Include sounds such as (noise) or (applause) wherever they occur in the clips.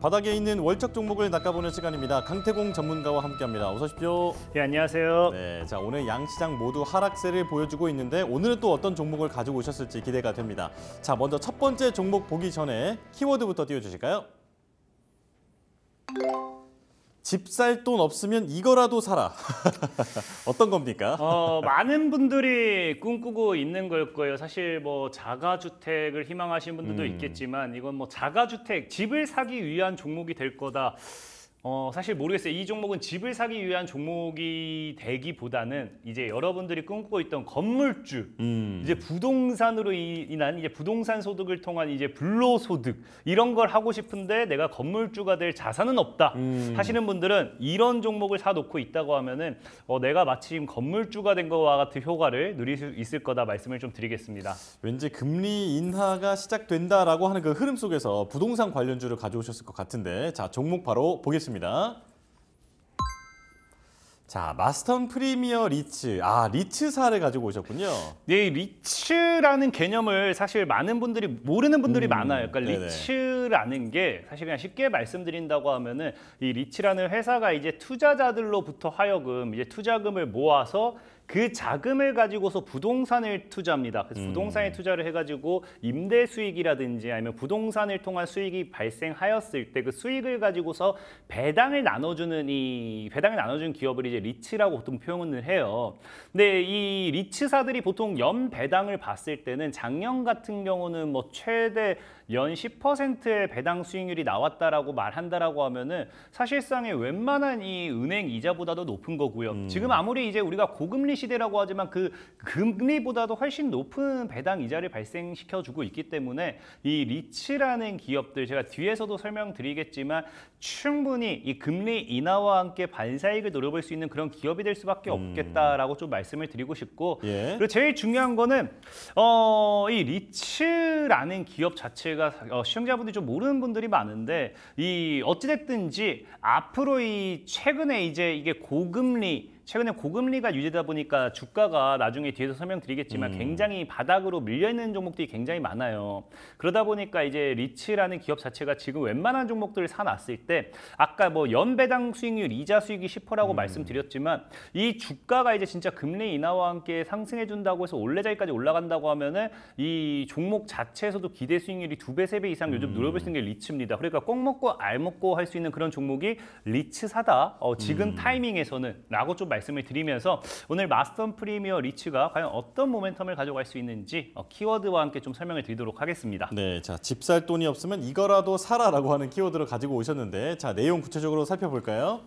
바닥에 있는 월척 종목을 낚아보는 시간입니다. 강태공 전문가와 함께합니다. 어서 오십시오. 네, 안녕하세요. 네, 자 오늘 양 시장 모두 하락세를 보여주고 있는데 오늘은 또 어떤 종목을 가지고 오셨을지 기대가 됩니다. 자, 먼저 첫 번째 종목 보기 전에 키워드부터 띄워주실까요? 집살돈 없으면 이거라도 사라. (laughs) 어떤 겁니까? 어, 많은 분들이 꿈꾸고 있는 걸 거예요. 사실 뭐 자가주택을 희망하시는 분들도 음. 있겠지만 이건 뭐 자가주택, 집을 사기 위한 종목이 될 거다. 어, 사실 모르겠어요. 이 종목은 집을 사기 위한 종목이 되기보다는 이제 여러분들이 꿈꾸고 있던 건물주, 음. 이제 부동산으로 인한 이제 부동산 소득을 통한 이제 불로 소득 이런 걸 하고 싶은데 내가 건물주가 될 자산은 없다 음. 하시는 분들은 이런 종목을 사놓고 있다고 하면은 어, 내가 마침 건물주가 된 것과 같은 효과를 누릴 수 있을 거다 말씀을 좀 드리겠습니다. 왠지 금리 인하가 시작된다라고 하는 그 흐름 속에서 부동산 관련주를 가져오셨을 것 같은데 자 종목 바로 보겠습니다. 보습니다 자, 마스턴 프리미어 리츠. 아, 리츠사를 가지고 오셨군요. 네, 리츠라는 개념을 사실 많은 분들이 모르는 분들이 음, 많아요. 그러니까 네네. 리츠라는 게 사실 그냥 쉽게 말씀드린다고 하면은 이 리츠라는 회사가 이제 투자자들로부터 하여금 이제 투자금을 모아서 그 자금을 가지고서 부동산을 투자합니다. 그래서 음. 부동산에 투자를 해가지고 임대 수익이라든지 아니면 부동산을 통한 수익이 발생하였을 때 그 수익을 가지고서 배당을 나눠주는 이 배당을 나눠주는 기업을 이제 리츠라고 보통 표현을 해요. 근데 이 리츠사들이 보통 연 배당을 봤을 때는 작년 같은 경우는 뭐 최대 연 10%의 배당 수익률이 나왔다라고 말한다라고 하면은 사실상의 웬만한 이 은행 이자보다도 높은 거고요. 음. 지금 아무리 이제 우리가 고금리 시대라고 하지만 그 금리보다도 훨씬 높은 배당 이자를 발생시켜 주고 있기 때문에 이 리츠라는 기업들 제가 뒤에서도 설명드리겠지만 충분히 이 금리 인하와 함께 반사익을 노려볼 수 있는 그런 기업이 될 수밖에 음. 없겠다라고 음. 좀 말씀을 드리고 싶고 예. 그리고 제일 중요한 거는 어 이 리츠라는 기업 자체가 제가 어, 시청자분들이 좀 모르는 분들이 많은데 이 어찌됐든지 앞으로 이 최근에 이제 이게 고금리 최근에 고금리가 유지되다 보니까 주가가 나중에 뒤에서 설명드리겠지만 음. 굉장히 바닥으로 밀려있는 종목들이 굉장히 많아요. 그러다 보니까 이제 리츠라는 기업 자체가 지금 웬만한 종목들을 사놨을 때 아까 뭐 연배당 수익률, 이자 수익이 10%라고 음. 말씀드렸지만 이 주가가 이제 진짜 금리 인하와 함께 상승해준다고 해서 올레자리까지 올라간다고 하면은 이 종목 자체에서도 기대 수익률이 두 배, 세 배 이상 요즘 노려볼 음. 수 있는 게 리츠입니다. 그러니까 꼭 먹고 알 먹고 할 수 있는 그런 종목이 리츠사다. 어, 지금 음. 타이밍에서는 라고 좀 말씀 말씀을 드리면서 오늘 마스턴 프리미어 리츠가 과연 어떤 모멘텀을 가져갈 수 있는지 어, 키워드와 함께 좀 설명을 드리도록 하겠습니다. 네, 자집살 돈이 없으면 이거라도 사라라고 하는 키워드를 가지고 오셨는데 자 내용 구체적으로 살펴볼까요?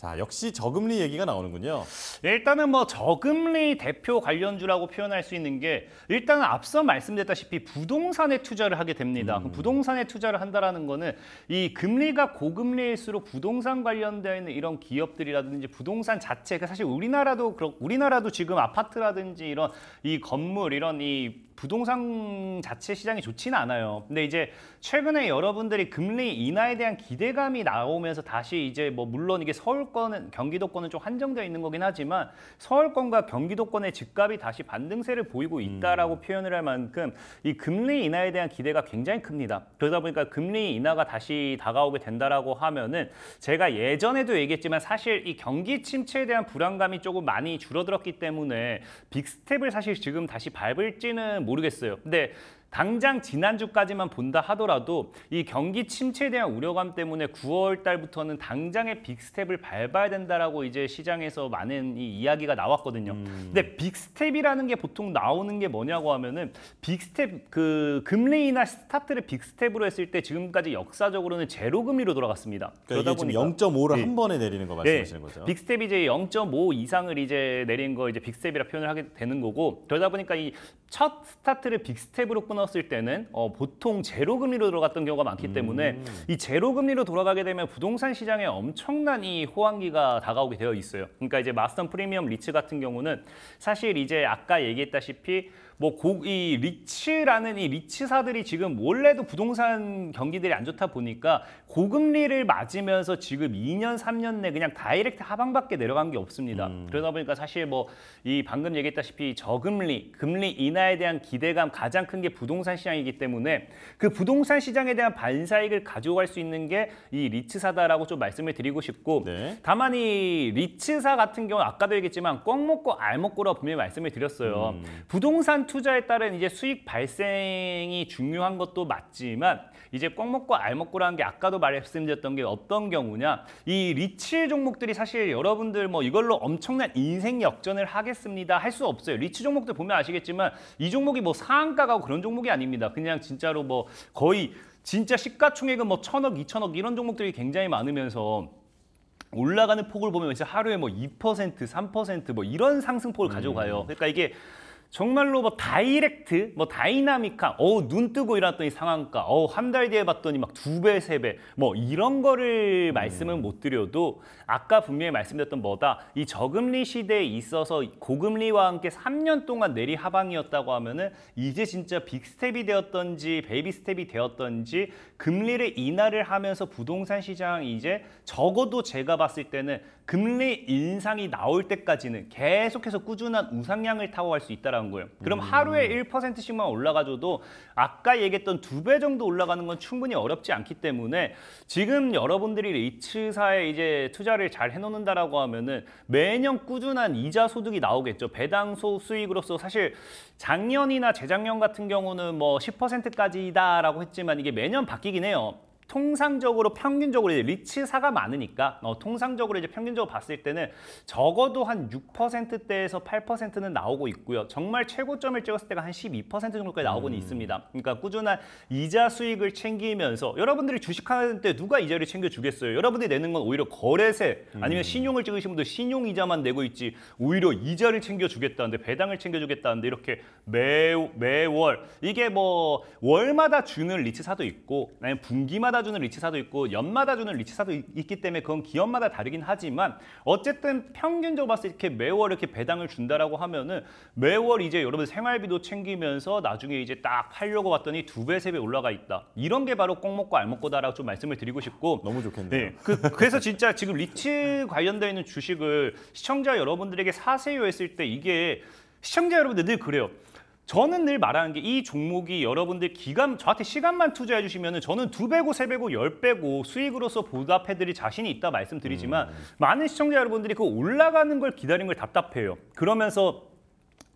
자, 역시 저금리 얘기가 나오는군요. 일단은 뭐 저금리 대표 관련주라고 표현할 수 있는 게 일단은 앞서 말씀드렸다시피 부동산에 투자를 하게 됩니다. 음. 부동산에 투자를 한다라는 거는 이 금리가 고금리일수록 부동산 관련되어 있는 이런 기업들이라든지 부동산 자체가 그 사실 우리나라도 그렇 우리나라도 지금 아파트라든지 이런 이 건물 이런 이 부동산 자체 시장이 좋지는 않아요. 근데 이제 최근에 여러분들이 금리 인하에 대한 기대감이 나오면서 다시 이제 뭐 물론 이게 서울권은 경기도권은 좀 한정되어 있는 거긴 하지만 서울권과 경기도권의 집값이 다시 반등세를 보이고 음. 있다라고 음. 표현을 할 만큼 이 금리 인하에 대한 기대가 굉장히 큽니다. 그러다 보니까 금리 인하가 다시 다가오게 된다라고 하면은 제가 예전에도 얘기했지만 사실 이 경기 침체에 대한 불안감이 조금 많이 줄어들었기 때문에 빅스텝을 사실 지금 다시 밟을지는 모르겠어요. 근데 당장 지난주까지만 본다 하더라도 이 경기 침체에 대한 우려감 때문에 9월 달부터는 당장의 빅스텝을 밟아야 된다라고 이제 시장에서 많은 이 이야기가 나왔거든요. 음. 근데 빅스텝이라는 게 보통 나오는 게 뭐냐고 하면은 빅스텝 그 금리 나 스타트를 빅스텝으로 했을 때 지금까지 역사적으로는 제로 금리로 돌아갔습니다. 그러니까 그러다 보니까 0.5를 네. 한 번에 내리는 거 네. 말씀하시는 네. 거죠. 빅스텝이 이제 0.5 이상을 이제 내린 거 이제 빅스텝이라 표현을 하게 되는 거고 그러다 보니까 이 첫 스타트를 빅스텝으로 끊어 넣었을 때는 어, 보통 제로 금리로 들어갔던 경우가 많기 음. 때문에 이 제로 금리로 돌아가게 되면 부동산 시장에 엄청난 이 호황기가 다가오게 되어 있어요. 그러니까 이제 마스턴 프리미엄 리츠 같은 경우는 사실 이제 아까 얘기했다시피 뭐 고 이 리츠라는 이 리츠사들이 지금 원래도 부동산 경기들이 안 좋다 보니까 고금리를 맞으면서 지금 2년 3년 내 그냥 다이렉트 하방밖에 내려간 게 없습니다. 음. 그러다 보니까 사실 뭐 이 방금 얘기했다시피 저금리, 금리 인하에 대한 기대감 가장 큰 게 부동산 시장이기 때문에 그 부동산 시장에 대한 반사익을 가져갈 수 있는 게 이 리츠사다라고 좀 말씀을 드리고 싶고 네. 다만 이 리츠사 같은 경우 아까도 얘기했지만 꿩 먹고 알 먹고라 분명히 말씀을 드렸어요. 음. 부동산 투자에 따른 이제 수익 발생이 중요한 것도 맞지만 이제 꽝 먹고 알 먹고라는 게 아까도 말씀드렸던 게 어떤 경우냐 이 리츠 종목들이 사실 여러분들 뭐 이걸로 엄청난 인생 역전을 하겠습니다 할 수 없어요 리츠 종목들 보면 아시겠지만 이 종목이 뭐 상한가가 그런 종목이 아닙니다 그냥 진짜로 뭐 거의 진짜 시가총액은 뭐 천억 이천억 이런 종목들이 굉장히 많으면서 올라가는 폭을 보면 이제 하루에 뭐 2%, 3%뭐 이런 상승폭을 가져가요. 음. 그러니까 이게 정말로 뭐 다이렉트, 뭐 다이나믹한, 어, 눈 뜨고 일어났더니 상한가, 어, 한 달 뒤에 봤더니 막 두 배, 세 배, 뭐 이런 거를 말씀을 음. 못 드려도 아까 분명히 말씀드렸던 뭐다, 이 저금리 시대에 있어서 고금리와 함께 3년 동안 내리 하방이었다고 하면은 이제 진짜 빅스텝이 되었던지 베이비 스텝이 되었던지 금리를 인하를 하면서 부동산 시장 이제 적어도 제가 봤을 때는 금리 인상이 나올 때까지는 계속해서 꾸준한 우상향을 타고 갈 수 있다라고 올라간 거예요. 그럼 음. 하루에 1%씩만 올라가줘도 아까 얘기했던 두 배 정도 올라가는 건 충분히 어렵지 않기 때문에 지금 여러분들이 리츠사에 이제 투자를 잘 해놓는다라고 하면은 매년 꾸준한 이자 소득이 나오겠죠. 배당소 수익으로서 사실 작년이나 재작년 같은 경우는 뭐 10%까지다라고 했지만 이게 매년 바뀌긴 해요. 통상적으로 평균적으로 이제 리츠사가 많으니까 어, 통상적으로 이제 평균적으로 봤을 때는 적어도 한 6%대에서 8%는 나오고 있고요. 정말 최고점을 찍었을 때가 한 12% 정도까지 나오고는 음. 있습니다. 그러니까 꾸준한 이자 수익을 챙기면서 여러분들이 주식하는 때 누가 이자를 챙겨주겠어요? 여러분들이 내는 건 오히려 거래세 아니면 음. 신용을 찍으신 분들 신용 이자만 내고 있지 오히려 이자를 챙겨주겠다는데 배당을 챙겨주겠다는데 이렇게 매, 매월 이게 뭐 월마다 주는 리츠사도 있고 아니면 분기마다 주마다 주는 리치사도 있고 연마다 주는 리치사도 있기 때문에 그건 기업마다 다르긴 하지만 어쨌든 평균적으로 봤을 때 이렇게 매월 이렇게 배당을 준다라고 하면은 매월 이제 여러분 생활비도 챙기면서 나중에 이제 딱 하려고 봤더니 두 배, 세 배 올라가 있다. 이런 게 바로 꼭 먹고 알 먹고다라고 좀 말씀을 드리고 싶고 너무 좋겠네요. 네. 그, 그래서 진짜 지금 리치 관련되어 있는 주식을 시청자 여러분들에게 사세요 했을 때 이게 시청자 여러분들 늘 그래요. 저는 늘 말하는 게 이 종목이 여러분들 기간 저한테 시간만 투자해 주시면 저는 두 배고 세 배고 열 배고 수익으로서 보답해드릴 자신이 있다 말씀드리지만 음. 많은 시청자 여러분들이 그 올라가는 걸 기다린 걸 답답해요. 그러면서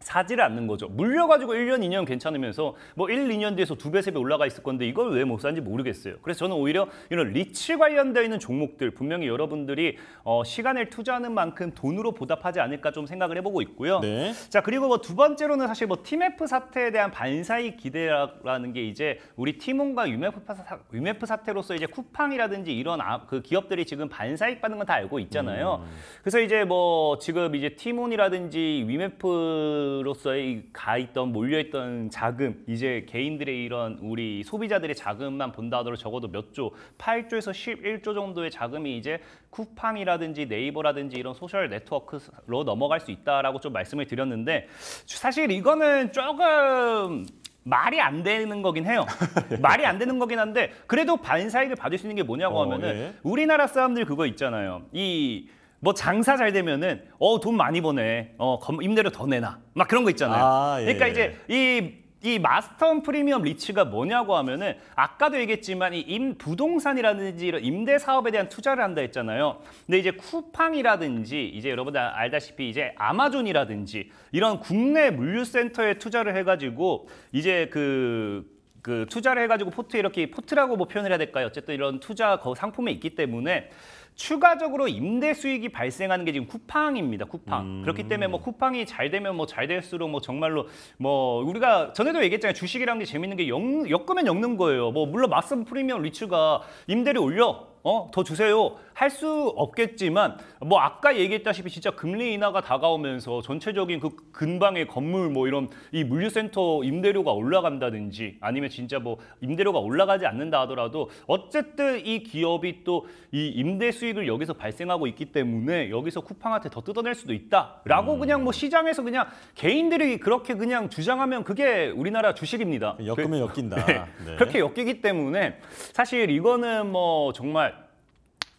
사지를 않는 거죠. 물려가지고 1년, 2년 괜찮으면서 뭐 1, 2년 뒤에서 두 배, 세 배 올라가 있을 건데 이걸 왜못 사는지 모르겠어요. 그래서 저는 오히려 이런 리치 관련되어 있는 종목들 분명히 여러분들이 어, 시간을 투자하는 만큼 돈으로 보답하지 않을까 좀 생각을 해보고 있고요. 네. 자 그리고 뭐 두 번째로는 사실 뭐 TMF 사태에 대한 반사이 기대라는 게 이제 우리 티몬과 유메프, 사태로서 이제 쿠팡이라든지 이런 아, 그 기업들이 지금 반사익 받는 건 다 알고 있잖아요. 음. 그래서 이제 뭐 지금 이제 티몬이라든지 유메프 기업으로서의 가있던 몰려있던 자금 이제 개인들의 이런 우리 소비자들의 자금만 본다 하더라도 적어도 몇 조, 8조에서 11조 정도의 자금이 이제 쿠팡이라든지 네이버라든지 이런 소셜 네트워크로 넘어갈 수 있다라고 좀 말씀을 드렸는데 사실 이거는 조금 말이 안 되는 거긴 해요. (laughs) 말이 안 되는 거긴 한데 그래도 반사익을 받을 수 있는 게 뭐냐고 어, 하면은 예. 우리나라 사람들 그거 있잖아요. 이뭐 장사 잘 되면은 어 돈 많이 버네 어 임대료 더 내놔 막 그런 거 있잖아요 아, 예. 그러니까 예. 이제 이 이 마스터 프리미엄 리츠가 뭐냐고 하면은 아까도 얘기했지만 이 임 부동산이라든지 이런 임대 사업에 대한 투자를 한다 했잖아요. 근데 이제 쿠팡이라든지 이제 여러분들 알다시피 이제 아마존이라든지 이런 국내 물류센터에 투자를 해가지고 이제 그그 그 투자를 해가지고 포트 이렇게 포트라고 뭐 표현을 해야 될까요? 어쨌든 이런 투자 거 상품에 있기 때문에 추가적으로 임대 수익이 발생하는 게 지금 쿠팡입니다. 쿠팡. 음. 그렇기 때문에 뭐 쿠팡이 잘 되면 뭐 잘 될수록 뭐 정말로 뭐 우리가 전에도 얘기했잖아요. 주식이란 게 재밌는 게 역, 엮으면 엮는 거예요. 뭐 물론 마스 프리미엄 리츠가 임대료 올려 어, 더 주세요. 할 수 없겠지만 뭐 아까 얘기했다시피 진짜 금리 인하가 다가오면서 전체적인 그 근방의 건물 뭐 이런 이 물류센터 임대료가 올라간다든지 아니면 진짜 뭐 임대료가 올라가지 않는다 하더라도 어쨌든 이 기업이 또 이 임대 수익을 여기서 발생하고 있기 때문에 여기서 쿠팡한테 더 뜯어낼 수도 있다라고 음. 그냥 뭐 시장에서 그냥 개인들이 그렇게 그냥 주장하면 그게 우리나라 주식입니다. 엮으면 그, 엮인다. (laughs) 네. 네. 그렇게 엮이기 때문에 사실 이거는 뭐 정말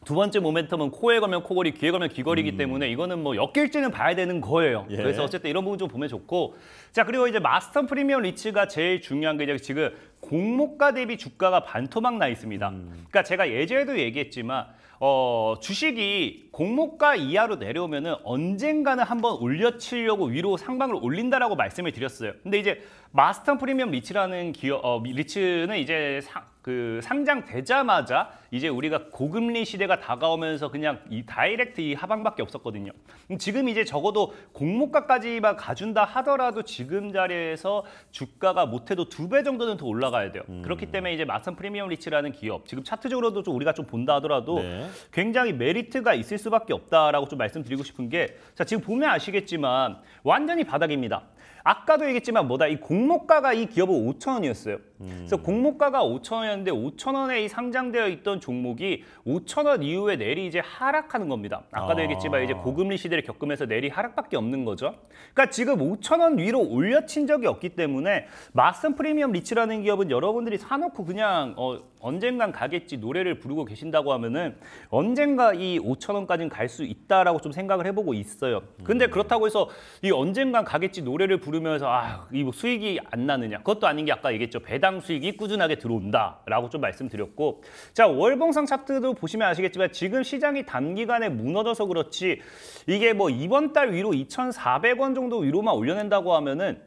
두 번째 모멘텀은 코에 걸면 코걸이, 귀에 걸면 귀걸이기 음. 때문에 이거는 뭐 엮일지는 봐야 되는 거예요. 예. 그래서 어쨌든 이런 부분 좀 보면 좋고 자 그리고 이제 마스터 프리미엄 리치가 제일 중요한 게 이제 지금 공모가 대비 주가가 반토막 나 있습니다. 음. 그러니까 제가 예전에도 얘기했지만 어, 주식이 공모가 이하로 내려오면은 언젠가는 한번 올려치려고 위로 상방을 올린다라고 말씀을 드렸어요. 근데 이제 마스터 프리미엄 리치라는 기업 어, 리츠는 이제 상, 그 상장되자마자 이제 우리가 고금리 시대가 다가오면서 그냥 이 다이렉트 이 하방밖에 없었거든요. 지금 이제 적어도 공모가까지만 가준다 하더라도 지금 자리에서 주가가 못해도 두 배 정도는 더 올라가야 돼요. 음. 그렇기 때문에 이제 마산 프리미엄 리치라는 기업 지금 차트적으로도 좀 우리가 좀 본다 하더라도 네. 굉장히 메리트가 있을 수밖에 없다라고 좀 말씀드리고 싶은 게 자 지금 보면 아시겠지만 완전히 바닥입니다. 아까도 얘기했지만 뭐다 이 공모가가 이 기업은 5천 원이었어요. 음. 그래서 공모가가 5천 원이었는데 5천 원에 이 상장되어 있던 종목이 5천 원 이후에 내리 이제 하락하는 겁니다. 아까도 아. 얘기했지만 이제 고금리 시대를 겪으면서 내리 하락밖에 없는 거죠. 그러니까 지금 5천 원 위로 올려친 적이 없기 때문에 마슨 프리미엄 리츠라는 기업은 여러분들이 사놓고 그냥 어, 언젠간 가겠지 노래를 부르고 계신다고 하면은 언젠가 이 5천 원까지는 갈 수 있다라고 좀 생각을 해보고 있어요. 근데 그렇다고 해서 이 언젠간 가겠지 노래를 부르면서 아이 뭐 수익이 안 나느냐 그것도 아닌 게 아까 얘기했죠 배당 배당 수익이 꾸준하게 들어온다라고 좀 말씀드렸고 자 월봉상 차트도 보시면 아시겠지만 지금 시장이 단기간에 무너져서 그렇지 이게 뭐 이번 달 위로 2,400원 정도 위로만 올려낸다고 하면은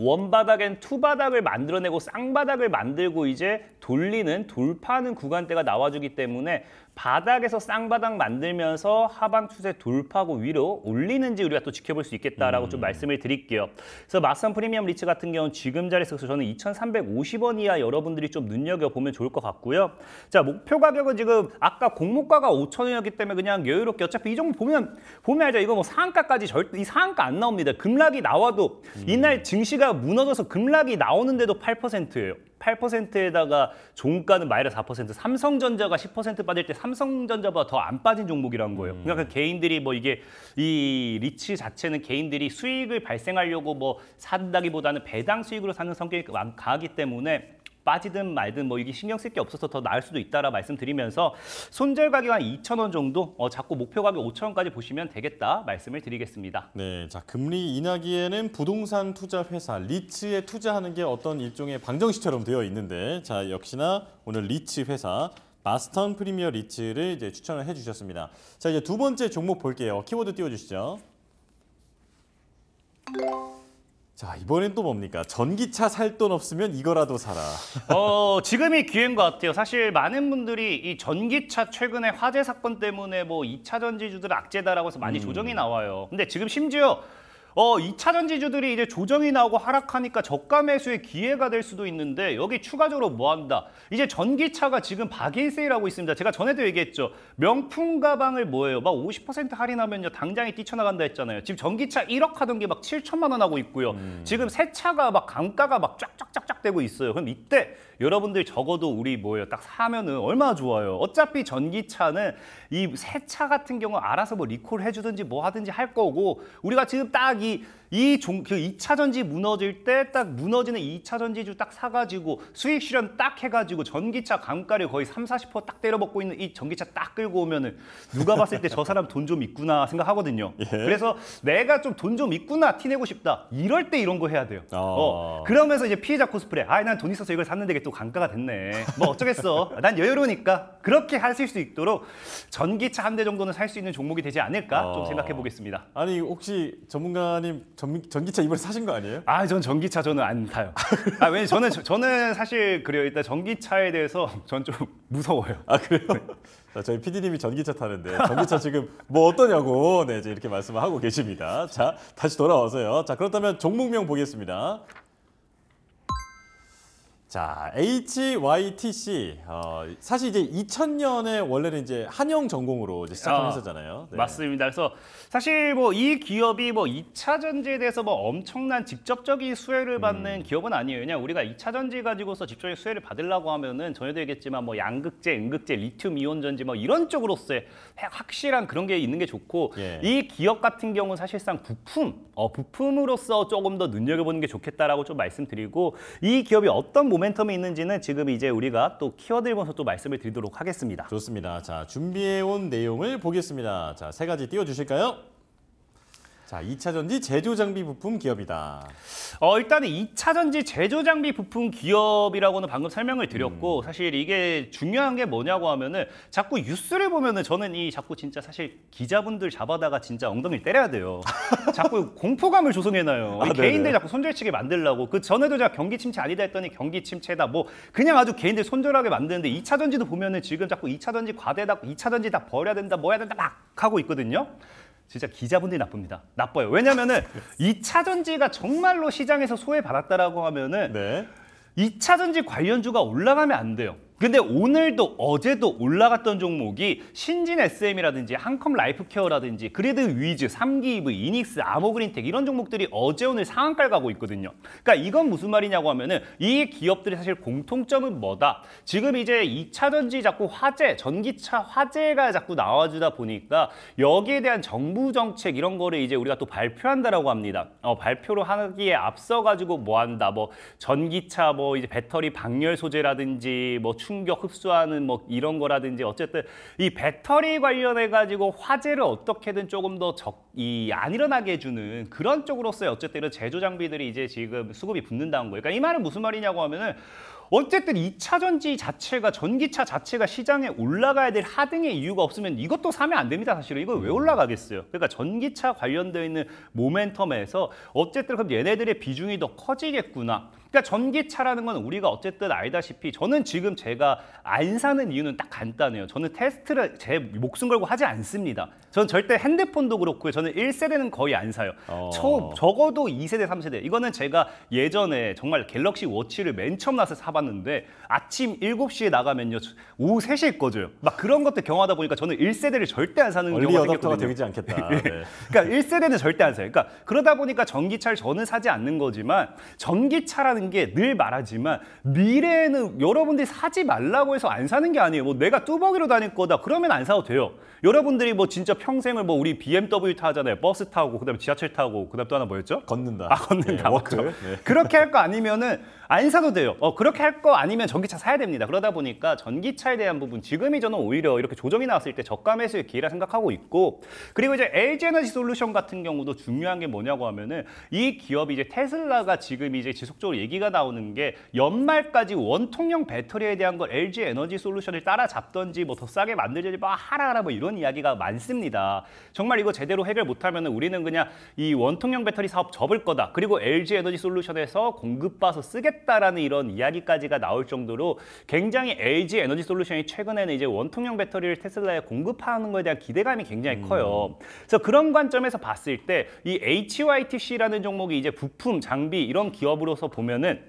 원바닥엔 투바닥을 만들어내고 쌍바닥을 만들고 이제 돌리는 돌파하는 구간대가 나와주기 때문에 바닥에서 쌍바닥 만들면서 하방 추세 돌파고 위로 올리는지 우리가 또 지켜볼 수 있겠다라고 음. 좀 말씀을 드릴게요. 그래서 마스턴 프리미엄 리츠 같은 경우는 지금 자리에서 저는 2,350원 이하 여러분들이 좀 눈여겨보면 좋을 것 같고요. 자, 목표 가격은 지금 아까 공모가가 5,000원이었기 때문에 그냥 여유롭게 어차피 이 정도 보면 보면 알죠. 이거 뭐 상한가까지 절대 이 상한가 안 나옵니다. 급락이 나와도 음. 이날 증시가 무너져서 급락이 나오는데도 8%예요. 8%에다가 종가는 마이너스 4%, 삼성전자가 10% 빠질 때 삼성전자보다 더 안 빠진 종목이라는 거예요. 음. 그러니까 그 개인들이 뭐 이게 이 리츠 자체는 개인들이 수익을 발생하려고 뭐 산다기보다는 배당 수익으로 사는 성격이 강하기 때문에 빠지든 말든 뭐 이게 신경 쓸 게 없어서 더 나을 수도 있다라 말씀드리면서 손절 가격 한 2천 원 정도 어, 잡고 목표 가격 5천 원까지 보시면 되겠다 말씀을 드리겠습니다. 네, 자 금리 인하기에는 부동산 투자 회사 리츠에 투자하는 게 어떤 일종의 방정식처럼 되어 있는데 자 역시나 오늘 리츠 회사 마스턴 프리미어 리츠를 이제 추천을 해주셨습니다. 자 이제 두 번째 종목 볼게요. 키워드 띄워주시죠. 자 이번엔 또 뭡니까? 전기차 살 돈 없으면 이거라도 사라. (laughs) 어 지금이 기회인 것 같아요. 사실 많은 분들이 이 전기차 최근에 화재 사건 때문에 뭐 2차 전지주들 악재다라고 해서 많이 음. 조정이 나와요. 근데 지금 심지어 어, 2차 전지주들이 이제 조정이 나오고 하락하니까 저가 매수의 기회가 될 수도 있는데 여기 추가적으로 뭐 한다? 이제 전기차가 지금 박인 세일하고 있습니다. 제가 전에도 얘기했죠. 명품 가방을 뭐예요? 막 50% 할인하면요. 당장에 뛰쳐나간다 했잖아요. 지금 전기차 1억 하던 게 막 7천만 원 하고 있고요. 음. 지금 새 차가 막강가가막 쫙쫙쫙쫙 되고 있어요. 그럼 이때 여러분들 적어도 우리 뭐예요? 딱 사면은 얼마나 좋아요. 어차피 전기차는 이 새 차 같은 경우 알아서 뭐 리콜 해주든지 뭐 하든지 할 거고 우리가 지금 딱이 कि 이 종, 그 2차 전지 무너질 때 딱 무너지는 2차 전지주 딱 사가지고 수익 실현 딱 해가지고 전기차 감가를 거의 3, 40%딱 때려먹고 있는 이 전기차 딱 끌고 오면은 누가 봤을 때 저 사람 돈 좀 있구나 생각하거든요. 예. 그래서 내가 좀 돈좀 좀 있구나 티내고 싶다. 이럴 때 이런 거 해야 돼요. 아. 어. 그러면서 이제 피해자 코스프레. 아, 난돈 있어서 이걸 샀는데 이게 또 감가가 됐네. 뭐 어쩌겠어. 아, 난 여유로우니까 그렇게 하실 수 있도록 전기차 한 대 정도는 살 수 있는 종목이 되지 않을까 좀 아. 생각해 보겠습니다. 아니 혹시 전문가님 전, 전기차 이번에 사신 거 아니에요? 아, 전 전기차 저는 안 타요. 아, 왜냐 저는 저는 사실 그래요. 일단 전기차에 대해서 전 좀 무서워요. 아, 그래요? 자, 저희 PD님이 전기차 타는데 전기차 지금 뭐 어떠냐고 네, 이제 이렇게 말씀을 하고 계십니다. 자, 다시 돌아와서요. 자, 그렇다면 종목명 보겠습니다. 자, HYTC 어, 사실 이제 2000년에 원래는 이제 한영 전공으로 이제 시작했었잖아요. 아, 을 네. 맞습니다. 그래서 사실 뭐 이 기업이 뭐 2차 전지에 대해서 뭐 엄청난 직접적인 수혜를 음. 받는 음. 기업은 아니에요. 왜냐 우리가 2차 전지 가지고서 직접적인 수혜를 받으려고 하면은 전에되겠지만뭐 양극재, 음극재, 리튬 이온 전지 뭐 이런 쪽으로서의 확실한 그런 게 있는 게 좋고 예. 이 기업 같은 경우는 사실상 부품, 어, 부품으로서 조금 더 눈여겨보는 게 좋겠다라고 좀 말씀드리고 이 기업이 어떤 모멘텀이 있는지는 지금 이제 우리가 또 키워드 보면서 또 말씀을 드리도록 하겠습니다. 좋습니다. 자, 준비해온 내용을 보겠습니다. 자, 세 가지 띄워주실까요? 자, 2차전지 제조장비 부품 기업이다. 어, 일단은 2차전지 제조장비 부품 기업이라고는 방금 설명을 드렸고 음. 사실 이게 중요한 게 뭐냐고 하면은 자꾸 뉴스를 보면은 저는 이 자꾸 진짜 사실 기자분들 잡아다가 진짜 엉덩이를 때려야 돼요. (laughs) 자꾸 공포감을 조성해놔요. 아, 개인들 자꾸 손절치게 만들라고그 전에도 제가 경기 침체 아니다 했더니 경기 침체다. 뭐 그냥 아주 개인들 손절하게 만드는데 2차전지도 보면은 지금 자꾸 2차전지 과대다, 2차전지 다 버려야 된다, 뭐 해야 된다 막 하고 있거든요. 진짜 기자분들이 나쁩니다. 나빠요. 왜냐면은 2차 (laughs) 전지가 정말로 시장에서 소외받았다라고 하면은 2차 전지 관련주가 올라가면 안 돼요. 근데 오늘도 어제도 올라갔던 종목이 신진 SM이라든지 한컴 라이프케어라든지 그래드 위즈, 3기이브, 이닉스, 아모그린텍 이런 종목들이 어제 오늘 상한가를 가고 있거든요. 그러니까 이건 무슨 말이냐고 하면은 이 기업들이 사실 공통점은 뭐다? 지금 이제 2차 전지 자꾸 화재, 전기차 화재가 자꾸 나와주다 보니까 여기에 대한 정부 정책 이런 거를 이제 우리가 또 발표한다라고 합니다. 어, 발표를 하기에 앞서 가지고 뭐 한다, 뭐 전기차, 뭐 이제 배터리 방열 소재라든지 뭐 충격 흡수하는 뭐 이런 거라든지 어쨌든 이 배터리 관련해 가지고 화재를 어떻게든 조금 더적이안 일어나게 해주는 그런 쪽으로서의 어쨌든 이런 제조 장비들이 이제 지금 수급이 붙는다는 거예요. 그러니까 이 말은 무슨 말이냐고 하면은 어쨌든 이차 전지 자체가 전기차 자체가 시장에 올라가야 될 하등의 이유가 없으면 이것도 사면 안 됩니다. 사실은 이거 왜 올라가겠어요? 그러니까 전기차 관련되어 있는 모멘텀에서 어쨌든 그럼 얘네들의 비중이 더 커지겠구나. 그러니까 전기차라는 건 우리가 어쨌든 알다시피 저는 지금 제가 안 사는 이유는 딱 간단해요. 저는 테스트를 제 목숨 걸고 하지 않습니다. 저는 절대 핸드폰도 그렇고요. 저는 1세대는 거의 안 사요. 어... 처음 적어도 2세대, 3세대. 이거는 제가 예전에 정말 갤럭시 워치를 맨 처음 나서 사봤는데 아침 7시에 나가면요. 오후 3시에 꺼져요. 막 그런 것들 경험하다 보니까 저는 1세대를 절대 안 사는 경우가 생겼거든요. 되지 않겠다. (laughs) 예. 네. 그러니까 1세대는 절대 안 사요. 그러니까 그러다 보니까 전기차를 저는 사지 않는 거지만 전기차라는 산는게늘 말하지만 미래에는 여러분들이 사지 말라고 해서 안 사는 게 아니에요. 뭐 내가 뚜벅이로 다닐 거다. 그러면 안 사도 돼요. 여러분들이 뭐 진짜 평생을 뭐 우리 BMW 타잖아요. 버스 타고 그다음에 지하철 타고 그다음 또 하나 뭐였죠? 걷는다. 아 걷는다. 예, 뭐 워크. 그렇죠? 그렇게 예. 할거 아니면은 안 사도 돼요. 어, 그렇게 할 거 아니면 전기차 사야 됩니다. 그러다 보니까 전기차에 대한 부분 지금이 저는 오히려 이렇게 조정이 나왔을 때 저가 매수의 기회라 생각하고 있고 그리고 이제 LG 에너지 솔루션 같은 경우도 중요한 게 뭐냐고 하면은 이 기업이 이제 테슬라가 지금 이제 지속적으로 얘기가 나오는 게 연말까지 원통형 배터리에 대한 걸 LG 에너지 솔루션을 따라잡던지 뭐 더 싸게 만들지 뭐 하라하라 뭐 이런 이야기가 많습니다. 정말 이거 제대로 해결 못하면 우리는 그냥 이 원통형 배터리 사업 접을 거다. 그리고 LG 에너지 솔루션에서 공급 봐서 쓰겠다. 쓰겠다라는 이런 이야기까지가 나올 정도로 굉장히 LG 에너지 솔루션이 최근에는 이제 원통형 배터리를 테슬라에 공급하는 것에 대한 기대감이 굉장히 음. 커요. 그래서 그런 관점에서 봤을 때 이 HYTC라는 종목이 이제 부품, 장비 이런 기업으로서 보면은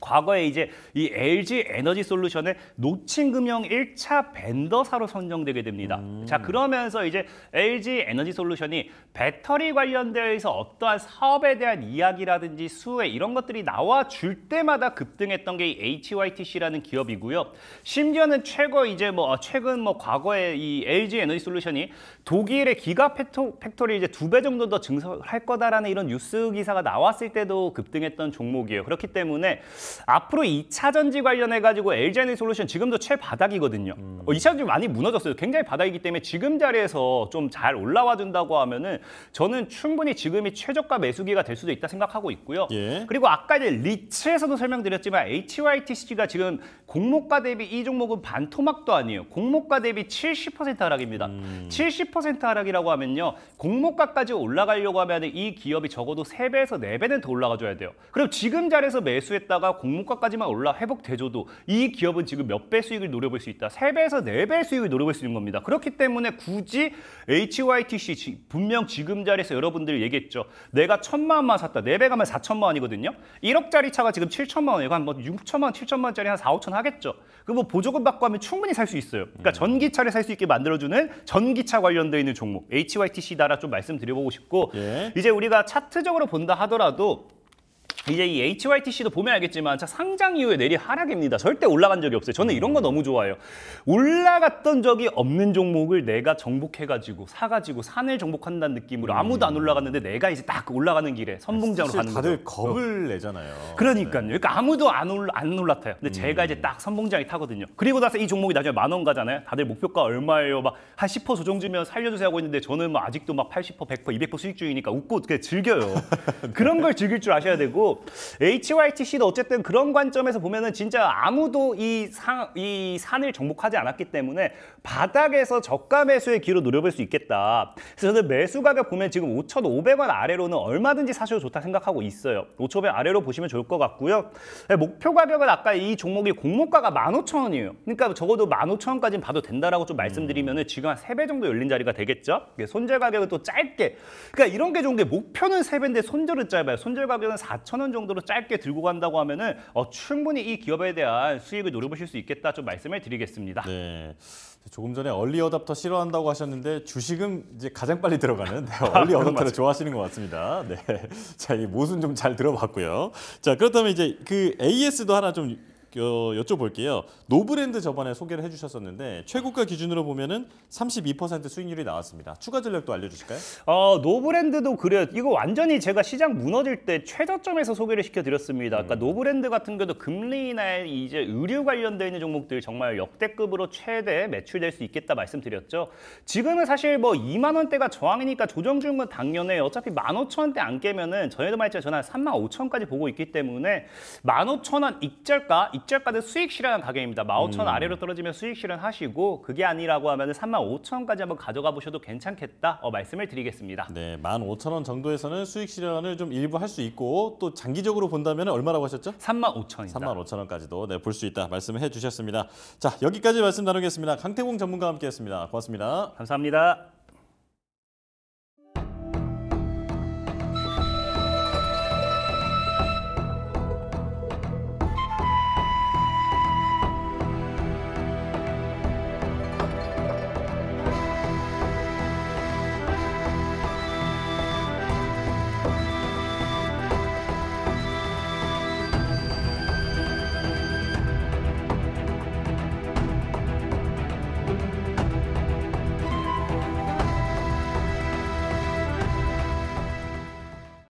과거에 이제 이 LG 에너지 솔루션의 노친금융 1차 벤더사로 선정되게 됩니다. 음. 자, 그러면서 이제 LG 에너지 솔루션이 배터리 관련돼서 어떠한 사업에 대한 이야기라든지 수혜 이런 것들이 나와 줄 때마다 급등했던 게 HYTC라는 기업이고요. 심지어는 최고 이제 뭐 어, 최근 뭐 과거에 이 LG 에너지 솔루션이 독일의 기가 팩토리 이제 두 배 정도 더 증설할 거다라는 이런 뉴스 기사가 나왔을 때도 급등했던 종목이에요. 그렇기 때문에 앞으로 2차 전지 관련해 가지고 LG 에너지 솔루션 지금도 최바닥이거든요. 음. 2차 어, 전지 많이 무너졌어요. 굉장히 바닥이기 때문에 지금 자리에서 좀 잘 올라와 준다고 하면은 저는 충분히 지금이 최저가 매수기가 될 수도 있다 생각하고 있고요. 예. 그리고 아까 이제 리츠에서도 설명드렸지만 HYTC가 지금 공모가 대비 이 종목은 반토막도 아니에요. 공모가 대비 70% 하락입니다. 음. 70% 하락이라고 하면요. 공모가까지 올라가려고 하면 이 기업이 적어도 3배에서4배는더 올라가줘야 돼요. 그럼 지금 자리에서 매수했다가 공모가까지만 올라 회복돼줘도 이 기업은 지금 몇 배 수익을 노려볼 수 있다. 세배에서네 배 수익을 노려볼 수 있는 겁니다. 그렇기 때문에 굳이 HYTC 분명 지금 자리에서 여러분들 얘기했죠. 내가 천만 원만 샀다. 네배 가면 사천만 원이거든요. 일억짜리 차가 지금 칠천만 원이고 한뭐 육천만 원, 칠천만 원짜리 한사오천 하겠죠. 그 뭐 보조금 받고 하면 충분히 살 수 있어요. 그러니까 음. 전기차를 살 수 있게 만들어주는 전기차 관련되어 있는 종목 h y t c 나라좀 말씀드려보고 싶고 예. 이제 우리가 차트적으로 본다 하더라도 이제 이 HYTC도 보면 알겠지만 자 상장 이후에 내리 하락입니다. 절대 올라간 적이 없어요. 저는 이런 거 너무 좋아해요. 올라갔던 적이 없는 종목을 내가 정복해가지고 사가지고 산을 정복한다는 느낌으로 아무도 안 음. 올라갔는데 내가 이제 딱 올라가는 길에 선봉장으로 가는 거죠. 다들 겁을 내잖아요. 그러니까요. 그러니까 아무도 안, 올라, 안 올라타요. 근데 제가 이제 음. 딱 선봉장에 타거든요. 그리고 나서 이 종목이 나중에 만 원 가잖아요. 다들 목표가 얼마예요? 막한10% 조정주면 살려주세요 하고 있는데 저는 뭐 아직도 막 80%, 100%, 200% 수익 중이니까 웃고 그냥 즐겨요. (laughs) 그런 걸 즐길 줄 아셔야 되고 HYTC도 어쨌든 그런 관점에서 보면은 진짜 아무도 이, 상, 이 산을 정복하지 않았기 때문에 바닥에서 저가 매수의 기로 노려볼 수 있겠다. 그래서 저는 매수 가격 보면 지금 5,500원 아래로는 얼마든지 사셔도 좋다 생각하고 있어요. 5,500원 아래로 보시면 좋을 것 같고요. 네, 목표 가격은 아까 이 종목이 공모가가 15,000원이에요. 그러니까 적어도 15,000원까지는 봐도 된다라고 좀 말씀드리면은 지금 한 3배 정도 열린 자리가 되겠죠. 손절 가격은 또 짧게. 그러니까 이런 게 좋은 게 목표는 3배인데 손절은 짧아요. 손절 가격은 4,000원 천원 정도로 짧게 들고 간다고 하면은 어, 충분히 이 기업에 대한 수익을 노려보실 수 있겠다 좀 말씀을 드리겠습니다. 네. 조금 전에 얼리 어답터 싫어한다고 하셨는데 주식은 이제 가장 빨리 들어가는 네, (laughs) 얼리 어답터를 좋아하시는 것 같습니다. 네. (laughs) 자, 이 모순 좀 잘 들어봤고요. 자, 그렇다면 이제 그 AS도 하나 좀 여쭤볼게요. 노브랜드 저번에 소개를 해주셨었는데 최고가 기준으로 보면은 32% 수익률이 나왔습니다. 추가 전략도 알려주실까요? 어, 노브랜드도 그래요. 이거 완전히 제가 시장 무너질 때 최저점에서 소개를 시켜드렸습니다. 아까 그러니까 음. 노브랜드 같은 경우도 금리나 이제 의류 관련되어 있는 종목들 정말 역대급으로 최대 매출될 수 있겠다 말씀드렸죠. 지금은 사실 뭐 2만 원대가 저항이니까 조정 중은 당연해. 어차피 15,000원대 안 깨면은 저희도 말했지만 저는 3 0 0원까지 보고 있기 때문에 15,000원 익절까 입찰가는 수익 실현한 가격입니다. 15,000 음. 아래로 떨어지면 수익 실현하시고 그게 아니라고 하면 35,000까지 한번 가져가 보셔도 괜찮겠다 어, 말씀을 드리겠습니다. 네, 15,000원 정도에서는 수익 실현을 좀 일부 할 수 있고 또 장기적으로 본다면 얼마라고 하셨죠? 35,000원입니다. 35,000원까지도 네, 볼 수 있다 말씀을 해주셨습니다. 자, 여기까지 말씀 나누겠습니다. 강태공 전문가와 함께했습니다. 고맙습니다. 감사합니다.